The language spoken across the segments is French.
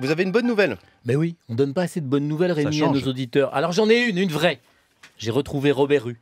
Vous avez une bonne nouvelle Mais oui, on donne pas assez de bonnes nouvelles, Rémi, à nos auditeurs. Alors j'en ai une, une vraie. J'ai retrouvé Robert Rue.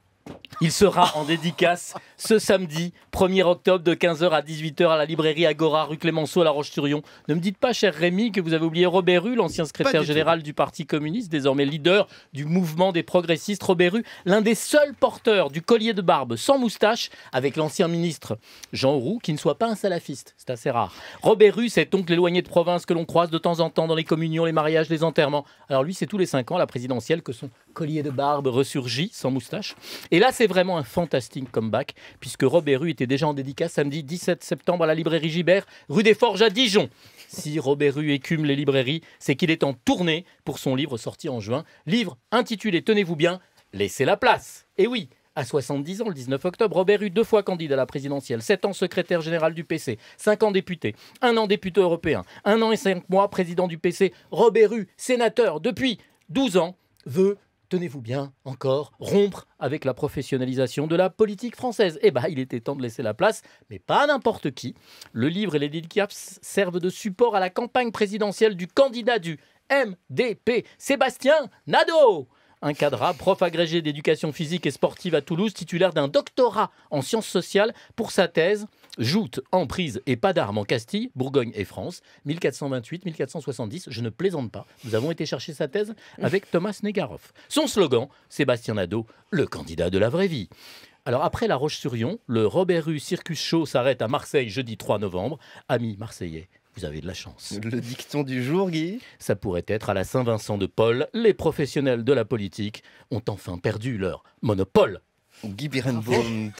Il sera en dédicace ce samedi 1er octobre de 15h à 18h à la librairie Agora, rue Clémenceau à La Roche-sur-Yon. Ne me dites pas, cher Rémi, que vous avez oublié Robert Rue, l'ancien secrétaire général du Parti communiste, désormais leader du mouvement des progressistes. Robert Rue, l'un des seuls porteurs du collier de barbe sans moustache avec l'ancien ministre Jean Roux, qui ne soit pas un salafiste. C'est assez rare. Robert Rue, cet oncle éloigné de province que l'on croise de temps en temps dans les communions, les mariages, les enterrements. Alors lui, c'est tous les 5 ans, à la présidentielle, que son collier de barbe ressurgit sans moustache. Et là, c'est vraiment un fantastique comeback, puisque Robert Rue était déjà en dédicace samedi 17 septembre à la librairie Gibert, rue des Forges à Dijon. Si Robert Rue écume les librairies, c'est qu'il est en tournée pour son livre sorti en juin, livre intitulé, tenez-vous bien, Laissez la place. Et oui, à 70 ans, le 19 octobre, Robert Rue, deux fois candidat à la présidentielle, 7 ans secrétaire général du PC, 5 ans député, 1 an député européen, 1 an et 5 mois président du PC. Robert Rue sénateur depuis 12 ans, veut tenez-vous bien, encore, rompre avec la professionnalisation de la politique française. Eh bien, il était temps de laisser la place, mais pas à n'importe qui. Le livre et les dédicaces servent de support à la campagne présidentielle du candidat du MDP, Sébastien Nadeau. Un cadre, prof agrégé d'éducation physique et sportive à Toulouse, titulaire d'un doctorat en sciences sociales pour sa thèse Joute, emprise et pas d'armes en Castille, Bourgogne et France, 1428-1470. Je ne plaisante pas. Nous avons été chercher sa thèse avec Thomas Negaroff. Son slogan, Sébastien Nadeau, le candidat de la vraie vie. Alors après La Roche-sur-Yon, le Robert Rue Circus Show s'arrête à Marseille jeudi 3 novembre. Amis marseillais, vous avez de la chance. Le dicton du jour, Guy Ça pourrait être à la Saint-Vincent de Paul, les professionnels de la politique ont enfin perdu leur monopole. Guy Birenbaum,